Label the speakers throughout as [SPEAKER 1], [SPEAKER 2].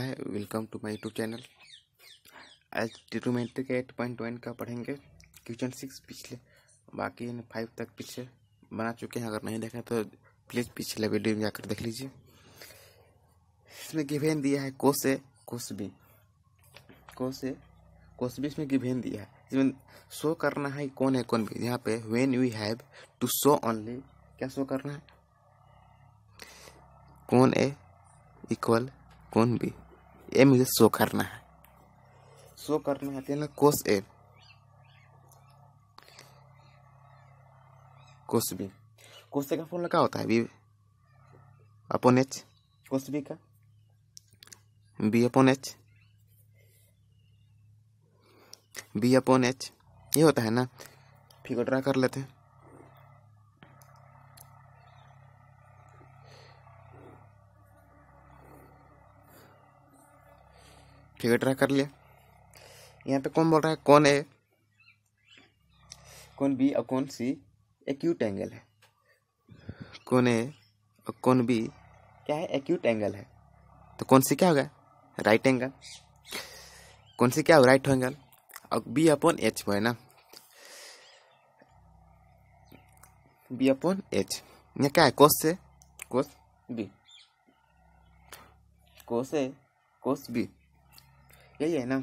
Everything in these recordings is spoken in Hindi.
[SPEAKER 1] है welcome to my YouTube channel आज डिटोमेट्रिक एट पॉइंट वन का पढ़ेंगे क्वेश्चन सिक्स पिछले बाकी फाइव तक पीछे बना चुके हैं अगर नहीं देखा तो प्लीज़ पिछले वीडियो में जाकर देख लीजिए इसमें गिवेन दिया है cos A cos B cos A cos B इसमें गिवेन दिया है इसमें शो करना है कौन है कौन भी यहाँ पे when we have to show only क्या शो करना है कौन ए इक्वल कौन भी ए मुझे शो करना है शो करना है ना कोस ए कोस बी कोस ए का फॉर्मूला क्या होता है B upon H cos B का B upon H B upon H ये होता है ना फिगर ड्रा कर लेते हैं विड्रा कर लिया यहाँ पे कौन बोल रहा है कौन ए कौन बी और कौन सी एक्यूट एंगल है कौन ए और कौन बी क्या है एक्यूट एंगल है तो कौन सी क्या होगा राइट एंगल कौन सी क्या हो राइट एंगल और बी अपॉन एच है ना बी अपॉन एच यहाँ क्या है कोस से कोस B cos A cos B यही है ना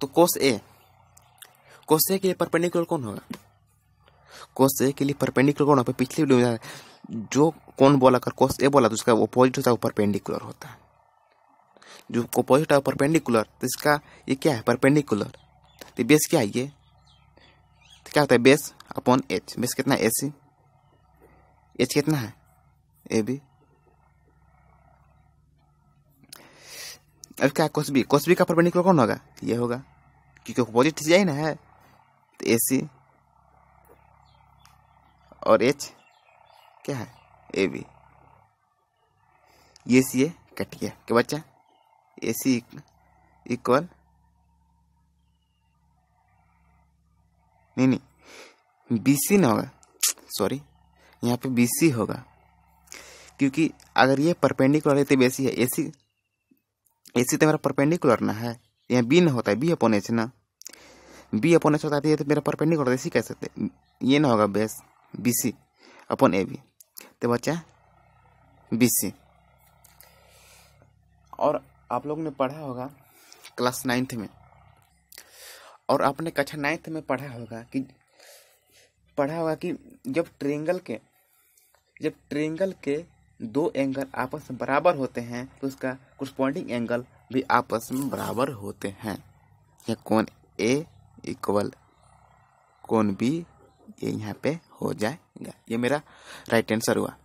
[SPEAKER 1] तो कोस ए कोस ए के लिए परपेंडिकुलर कौन होगा कोस ए के लिए परपेंडिकुलर कौन होगा पिछले वीडियो में जो कौन बोला कर कोस ए बोला तो उसका अपोजिट होता है वो परपेंडिकुलर होता है जो अपोजिट है परपेंडिकुलर तो इसका ये क्या है परपेंडिकुलर तो बेस क्या है ये तो क्या होता है बेस अपॉन एच बेस कितना ए सी एच कितना है ए बी अब क्या कोसबी कोसबी का परपेंडिकुलर कौन होगा ये होगा क्योंकि अपोजिट ही ना है तो ए सी और एच क्या है ए बी ये सी ए कट गया क्या बच्चा ए सी इक्वल नहीं नहीं बी सी ना होगा सॉरी यहाँ पे बी सी होगा क्योंकि अगर ये परपेंडिकुलर है तो बेसी है ए सी इसी तो मेरा परपेंडिकुलर ना है यहाँ बी ना होता है बी अपोन एच ना बी अपोन एच होता है तो मेरा परपेंडिकुलर होता है इसी कह सकते ये ना होगा base B C upon A B तो बच्चा बी सी और आप लोग ने पढ़ा होगा क्लास नाइन्थ में और आपने कक्षा नाइन्थ में पढ़ा होगा कि पढ़ा होगा कि जब ट्रेंगल के जब ट्रेंगल के दो एंगल आपस में बराबर होते हैं तो उसका कुरस्पॉन्डिंग एंगल भी आपस में बराबर होते हैं यह कौन ए इक्वल कौन बी ये यहाँ पे हो जाएगा ये मेरा राइट आंसर हुआ